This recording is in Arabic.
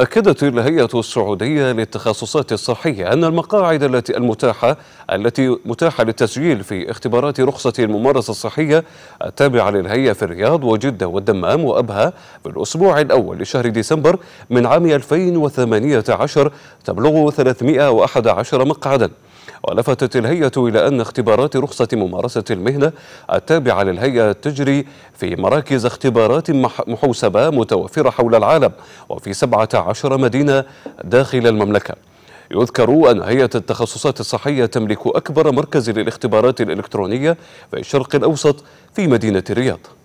أكدت الهيئة السعودية للتخصصات الصحية أن المقاعد التي المتاحة التي متاحة للتسجيل في اختبارات رخصة الممارسة الصحية التابعة للهيئة في الرياض وجدة والدمام وأبها في الأسبوع الأول لشهر ديسمبر من عام 2018 تبلغ 311 مقعداً ولفتت الهيئة إلى أن اختبارات رخصة ممارسة المهنة التابعة للهيئة تجري في مراكز اختبارات محوسبة متوفرة حول العالم وفي 17 مدينة داخل المملكة يذكر أن هيئة التخصصات الصحية تملك أكبر مركز للاختبارات الإلكترونية في الشرق الأوسط في مدينة الرياض